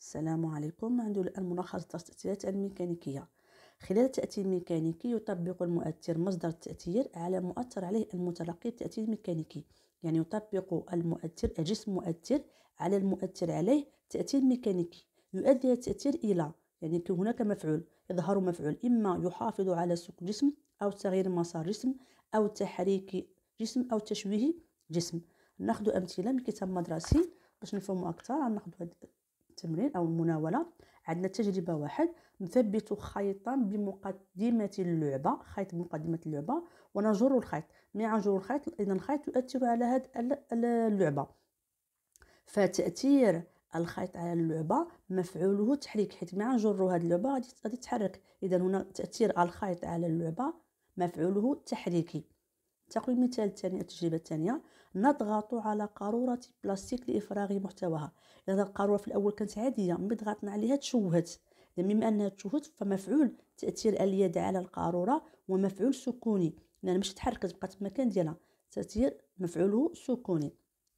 السلام عليكم ملخص درس التأثيرات الميكانيكية خلال التأثير الميكانيكي يطبق المؤثر مصدر التأثير على مؤثر عليه المتلقي التأثير الميكانيكي يعني يطبق المؤثر جسم مؤثر على المؤثر عليه تأثير ميكانيكي يؤدي التأثير إلى يعني هناك مفعول يظهر مفعول إما يحافظ على سوق جسم أو تغيير مسار جسم أو تحريك جسم أو تشويه جسم ناخذ أمثلة من كتاب مدرسي باش نفهموا أكثر ناخذ التمرين أو المناولة عندنا تجربة واحد نثبت خيطا بمقدمة اللعبة خيط بمقدمة اللعبة ونجر الخيط مي نجر الخيط إذا الخيط يؤثر على هذه اللعبة فتأثير الخيط على اللعبة مفعوله تحريك حيت مع نجرو هاد اللعبة غادي تحرك إذا هنا تأثير الخيط على اللعبة مفعوله تحريكي تقول المثال الثاني التجربة الثانية نضغط على قارورة البلاستيك لإفراغ محتواها إذا القارورة في الأول كانت عادية ملي ضغطنا عليها تشوهت بما أنها تشوهت فمفعول تأثير اليد على القارورة ومفعول سكوني لأن مش تحركت بقات في المكان ديالها تأثير مفعوله سكوني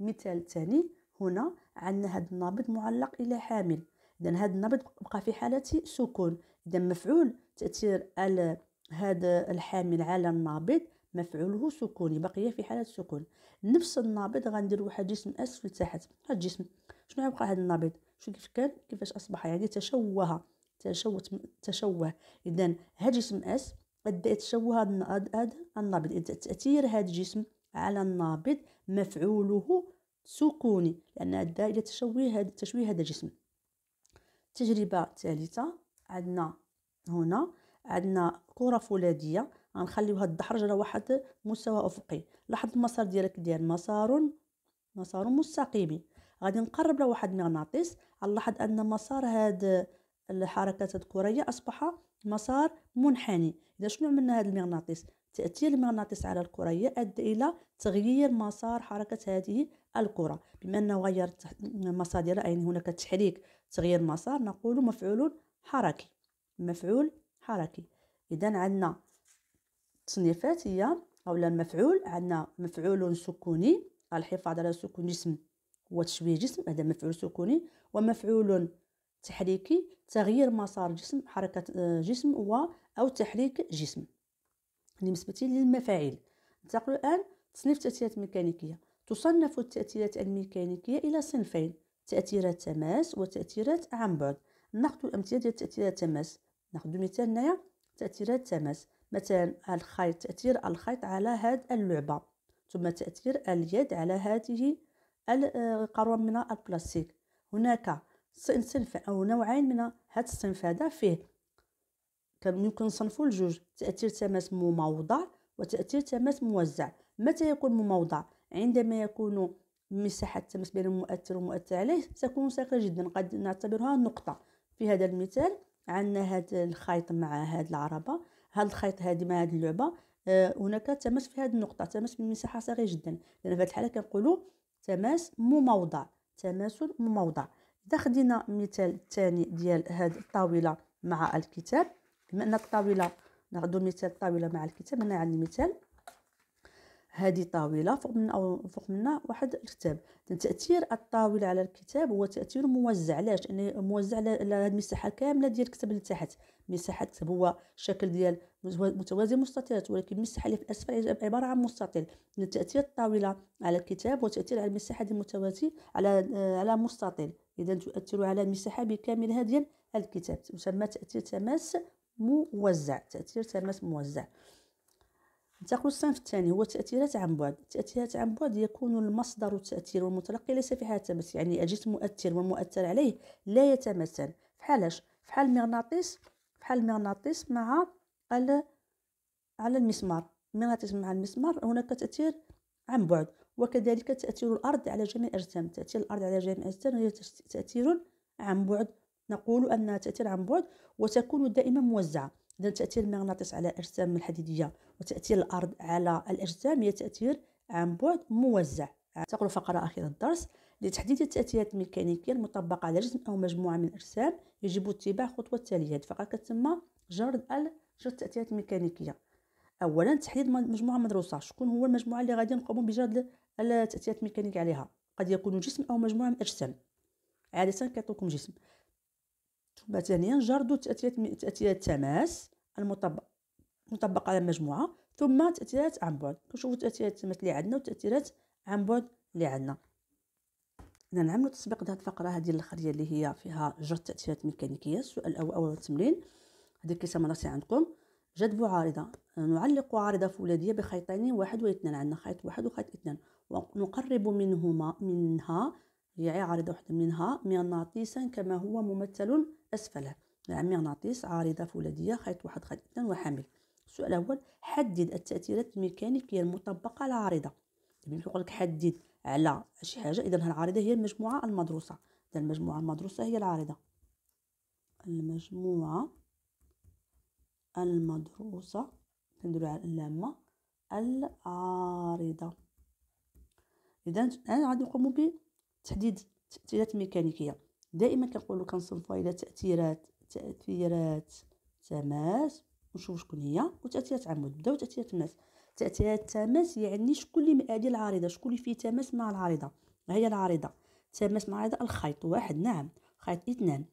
مثال ثاني هنا عندنا هذا النابض معلق إلى حامل إذا هذا النابض بقى في حالة سكون إذا مفعول تأثير هذا الحامل على النابض مفعوله سكوني بقي في حاله سكون نفس النابض غندير واحد جسم اسفل تحت هاد الجسم شنو غيبقى هاد النابض شو كيف كان كيفاش اصبح يعني تشوه تشوه تشوه اذا هاد جسم اس بدا يتشوه هاد النابض اذا تاثير هاد الجسم على النابض مفعوله سكوني لان ادى الى تشويه هذا تشويه هذا الجسم التجربه الثالثه عندنا هنا عندنا كره فولاذيه غنخليو هاد الدحرج على واحد مستوى افقي لاحظ المسار ديالك ديال مسار مسار مستقيم غادي نقرب لواحد المغناطيس غنلاحظ ان مسار هاد الحركات الكريه اصبح مسار منحني اذا شنو عملنا هاد المغناطيس تاثير المغناطيس على الكريه ادى الى تغيير مسار حركه هذه الكره بما انه غير المسار ديالها يعني هناك تحريك تغيير مسار نقول مفعول حركي مفعول حركي اذا عندنا التصنيفات هي اولا المفعول عندنا مفعول سكوني الحفاظ على سكون جسم هو تشبيه جسم هذا مفعول سكوني ومفعول تحريكي تغيير مسار جسم حركة آه، جسم و أو تحريك جسم بالنسبة للمفاعيل ننتقل الآن تصنيف التأثيرات الميكانيكية تصنف التأثيرات الميكانيكية إلى صنفين تأثيرات تماس وتأثيرات عن بعد ناخذ الأمثلة ديال تأثيرات التماس ناخذ مثال هنايا تأثيرات تماس مثلا الخيط تأثير الخيط على هذه اللعبة ثم تأثير اليد على هذه القارورة من البلاستيك هناك صنف أو نوعين من هذا الصنف هذا فيه كان يمكن نصنفو لجوج تأثير تماس مموضع وتأثير تماس موزع متى يكون مموضع عندما يكون مساحة التماس بين المؤثر والمؤثر عليه تكون صغيرة جدا قد نعتبرها نقطة في هذا المثال عندنا هذا الخيط مع هذه العربة هاد الخيط هادي مع هاد اللعبه آه هناك تماس في هاد النقطه تماس من مساحه صغيره جدا لان في هاد الحاله كنقولوا تماس مموضع تماس مموضع اذا خدينا المثال الثاني ديال هاد الطاوله مع الكتاب بما ان الطاوله ناخذ مثال الطاوله مع الكتاب هنا عندي مثال هذه طاولة فوق من أو فوق منها واحد الكتاب تأثير الطاولة على الكتاب هو تأثير موزع علاش يعني موزع على هذه المساحة كاملة ديال الكتاب اللي تحت مساحة الكتاب هو شكل ديال متوازي مستطيلات ولكن المساحة اللي في الأسفل عبارة عن مستطيل من تأثير الطاولة على الكتاب وتأثير على المساحة ديال المتوازي على على مستطيل إذا تؤثر على المساحة بكاملها ديال الكتاب تسمى تأثير تماس موزع تأثير تماس موزع تقول الصنف الثاني هو تأثيرات عن بعد التأثيرات عن بعد يكون المصدر التأثير والمتلقي ليس في حالة تمثيل يعني أجيت مؤثر والمؤثر عليه لا يتمثل فحالاش فحال المغناطيس فحال المغناطيس مع على على المسمار المغناطيس مع المسمار هناك تأثير عن بعد وكذلك تأثير الأرض على جميع الأجسام تأثير الأرض على جميع الأجسام هي تأثير عن بعد نقول أنها تأثير عن بعد وتكون دائما موزعة إذا تأثير المغناطيس على الأجسام الحديدية وتأثير الأرض على الأجسام هي تأثير عن بعد موزع تقول فقرة أخيرة الدرس لتحديد التأثيرات الميكانيكية المطبقة على جسم أو مجموعة من الأجسام يجب اتباع خطوة التالية فقط كتسمى جرد ال جرد التأثيرات الميكانيكية أولا تحديد مجموعة مدروسة شكون هو المجموعة اللي غادي نقوم بجرد التأثيرات الميكانيكية عليها قد يكون جسم أو مجموعة من الأجسام عادة كيعطيكم جسم ثانيا جردوا تأثيرات تاثيرات التماس المطبق مطبق على مجموعة ثم تأثيرات عن بعد كنشوفوا تأثيرات التماس اللي عندنا وتأثيرات عن بعد اللي عندنا نعملوا تطبيق ديال الفقره هذه الاخريه اللي هي فيها جرد تاثيرات ميكانيكيه السؤال الاول اول التمرين هذه كيسمى راسي عندكم جذب عارضه نعلق عارضه فولاذيه بخيطين واحد واثنان عندنا خيط واحد وخيط اثنان ونقرب منهما منها هي عارضة واحدة منها مغناطيسا كما هو ممثل أسفله نعم مغناطيس عارضة فولاذية خيط واحد خيط اثنان وحامل السؤال الأول حدد التأثيرات الميكانيكية المطبقة على العارضة يعني كيقول لك حدد على شي حاجة إذا ها العارضة هي المجموعة المدروسة إذا المجموعة المدروسة هي العارضة المجموعة المدروسة نديرو على اللامة العارضة إذا الآن غادي نقومو بيه تحديد التأثيرات الميكانيكية دائما كنقولوا كنصنفوها إلى تأثيرات تأثيرات تماس ونشوف شكون هي وتأثيرات عمود بداو تأثيرات تماس تأثيرات تماس يعني شكون اللي مأدي العارضة شكون اللي فيه تماس مع العارضة هي العارضة تماس مع العارضة الخيط واحد نعم خيط اثنان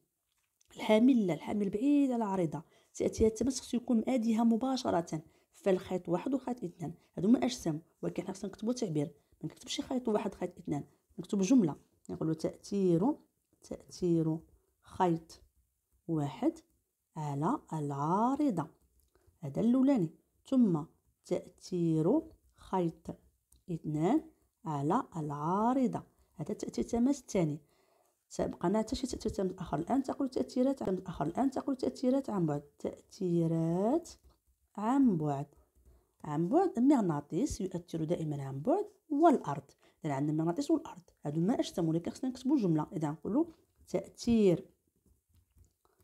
الحامل لا الحامل بعيد على العارضة تأثيرات التماس خصو يكون مأديها مباشرة فالخيط واحد وخيط اثنان هادو هما أجسام ولكن حنا خصنا نكتبو تعبير ما نكتبش خيط واحد خيط اثنان نكتب جملة نقولو تأثير تأثير خيط واحد على العارضة هذا الأولاني ثم تأثير خيط اثنان على العارضة هذا تأثير تماس الثاني سابقا حتى شي تأثير تماس الآخر الآن تقول تأثيرات عن الآخر الآن تقول تأثيرات عن بعد تأثيرات عن بعد عن بعد المغناطيس يؤثر دائما عن بعد والأرض اذا عندنا المغناطيس والارض هادو ما اجتمعوا لك خصنا نكتبوا جمله اذا نقولوا تاثير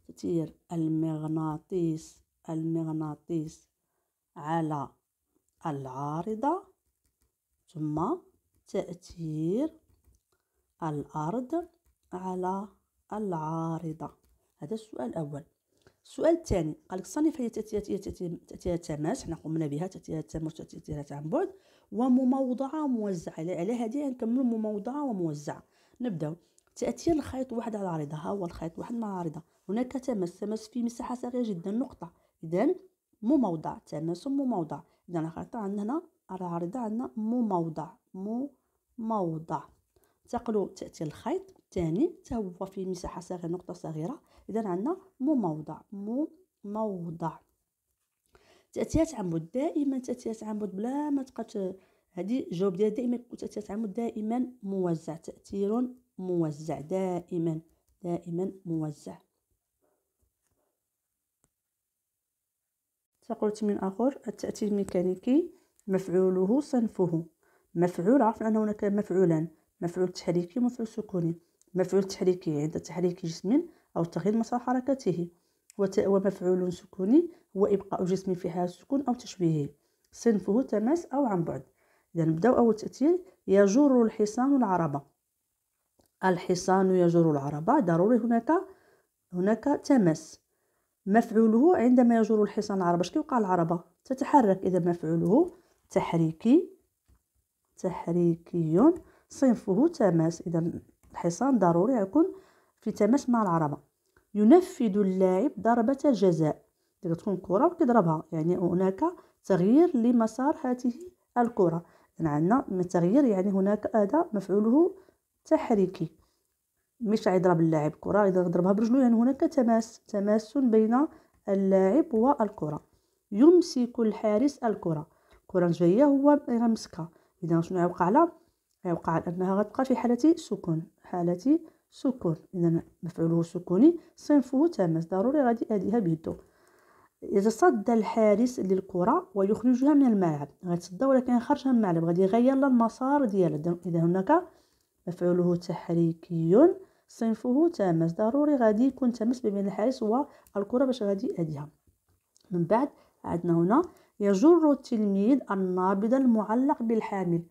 تاثير المغناطيس المغناطيس على العارضه ثم تاثير الارض على العارضه هذا السؤال الاول السؤال الثاني قالك صنف صنف تأثيرات تماس حنا قمنا بها تأثيرات تماس وتأثيرات عن بعد ومموضعة موزعة على هذه نكملوا مموضعة وموزعة نبداو تأثير الخيط واحد على العارضة ها هو الخيط واحد مع العارضة هناك تماس تماس في مساحة صغيرة جدا نقطة إذا مموضع تماس مموضع إذا الخريطة عندنا هنا العارضة عندنا مموضع مموضع تقلو تأتي الخيط الثاني حتى هو في مساحة صغيرة نقطة صغيرة إذا عندنا مموضع موضع تأتيات عمود دائما تأتيات عمود بلا ما تقات هذه جواب ديالها دائما تأتيات عمود دائما موزع تأثير موزع دائما دائما موزع تقول من آخر التأثير الميكانيكي مفعوله صنفه مفعول عرفنا أن هناك مفعولان مفعول تحريكي ومفعول سكوني مفعول تحريكي عند تحريك جسم أو تغيير مسار حركته ومفعول سكوني هو إبقاء جسم في حالة سكون أو تشبيهه صنفه تماس أو عن بعد إذا نبداو أول تأثير يجر الحصان العربة الحصان يجر العربة ضروري هناك هناك تماس مفعوله عندما يجر الحصان العربة اش كيوقع العربة تتحرك إذا مفعوله تحريكي تحريكي صنفه تماس إذا الحصان ضروري يكون في تماس مع العربة ينفذ اللاعب ضربة جزاء تكون كرة وكيضربها يعني هناك تغيير لمسار هذه الكرة يعني عندنا التغيير يعني هناك أداة مفعوله تحريكي مش يضرب اللاعب كرة إذا ضربها برجله يعني هناك تماس تماس بين اللاعب والكرة يمسك الحارس الكرة كرة جاية هو غيمسكها إذا شنو يوقع لها فيوقع أنها غتبقى في حالة سكون حالة سكون إذا مفعوله سكوني صنفه تامس ضروري غادي أديها بيدو يتصدى الحارس للكرة ويخرجها من الملعب غتصدى ولكن خرجها من الملعب غادي يغير لها المسار ديالها إذا هناك مفعوله تحريكي صنفه تامس ضروري غادي يكون تامس بين الحارس والكرة باش غادي أديها من بعد عندنا هنا يجر التلميذ النابض المعلق بالحامل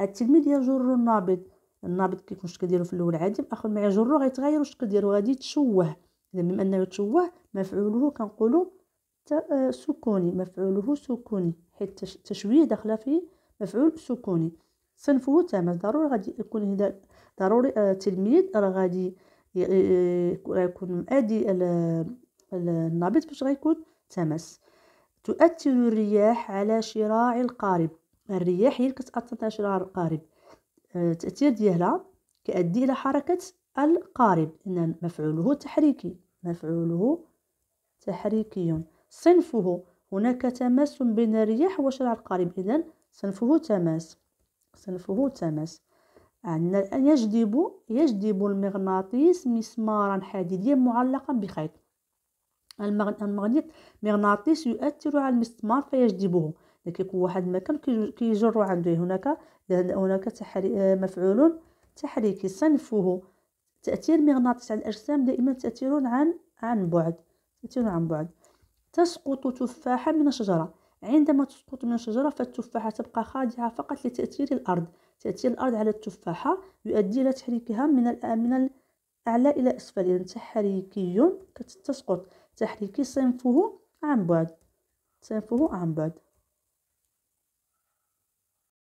هاد التلميذ يجر النابض النابض كيكون الشكل ديالو في الاول عادي اخر معايا جرو غيتغير الشكل ديالو غادي يتشوه اذا بما انه تشوه مفعوله كنقولو آه، سكوني مفعوله سكوني حيت التشويه داخله في مفعول سكوني صنفه تامس ضروري غادي يكون هذا ضروري التلميذ آه، راه غادي آه، يكون مادي النابض باش غيكون تامس تؤثر الرياح على شراع القارب الرياح هي اللي كتأثر على على القارب آه، التأثير ديالها كيؤدي إلى حركة القارب إن مفعوله تحريكي مفعوله تحريكي صنفه هناك تماس بين الرياح وشرع القارب إذا صنفه تماس صنفه تماس عندنا الآن يجذب يجذب المغناطيس مسمارا حديديا معلقا بخيط المغناطيس يؤثر على المسمار فيجذبه كيكون واحد المكان كيجر عنده هناك هناك تحري آه، مفعول تحريكي صنفه تأثير مغناطيس على الأجسام دائما تأثير عن عن بعد تأثير عن بعد تسقط تفاحة من الشجرة عندما تسقط من الشجرة فالتفاحة تبقى خاضعة فقط لتأثير الأرض تأثير الأرض على التفاحة يؤدي إلى تحريكها من من الأعلى إلى أسفل يعني تحريكي تسقط تحريكي صنفه عن بعد صنفه عن بعد